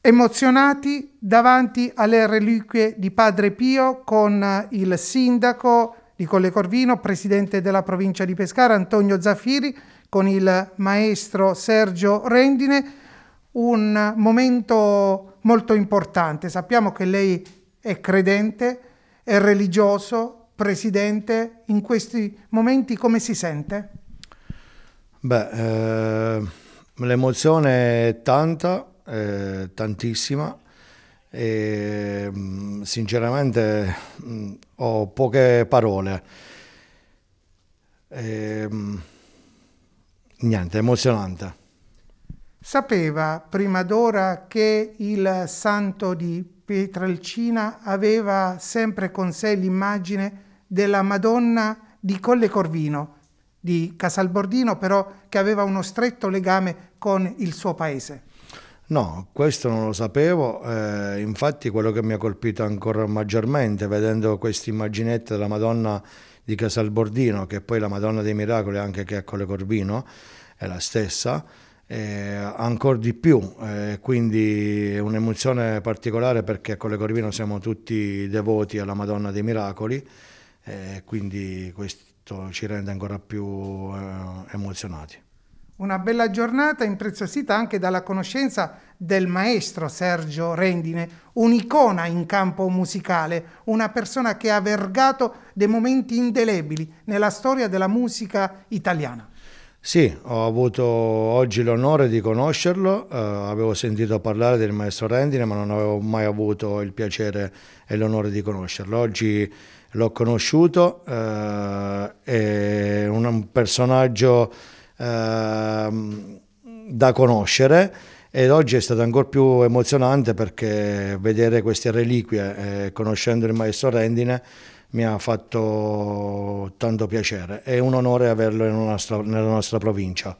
emozionati davanti alle reliquie di Padre Pio con eh, il sindaco di Colle Corvino, presidente della provincia di Pescara, Antonio Zaffiri, con il maestro Sergio Rendine, un momento molto importante. Sappiamo che lei è credente, è religioso, presidente, in questi momenti come si sente? Beh, eh, l'emozione è tanta, eh, tantissima e mm, sinceramente mh, mm, ho poche parole. E, mh, mm, niente, emozionante. Sapeva prima d'ora che il santo di Pietralcina aveva sempre con sé l'immagine della Madonna di Colle Corvino di Casalbordino, però che aveva uno stretto legame con il suo paese. No, questo non lo sapevo, eh, infatti quello che mi ha colpito ancora maggiormente vedendo questa immaginette della Madonna di Casalbordino, che poi la Madonna dei Miracoli anche che a Colle Corbino è la stessa, eh, ancora di più, eh, quindi è un'emozione particolare perché a Colle Corbino siamo tutti devoti alla Madonna dei Miracoli, eh, quindi questo ci rende ancora più eh, emozionati. Una bella giornata impreziosita anche dalla conoscenza del maestro Sergio Rendine, un'icona in campo musicale, una persona che ha vergato dei momenti indelebili nella storia della musica italiana. Sì, ho avuto oggi l'onore di conoscerlo, eh, avevo sentito parlare del maestro Rendine ma non avevo mai avuto il piacere e l'onore di conoscerlo. Oggi l'ho conosciuto, eh, è un personaggio Ehm, da conoscere ed oggi è stato ancora più emozionante perché vedere queste reliquie, eh, conoscendo il maestro Rendine, mi ha fatto tanto piacere. È un onore averlo nostra, nella nostra provincia.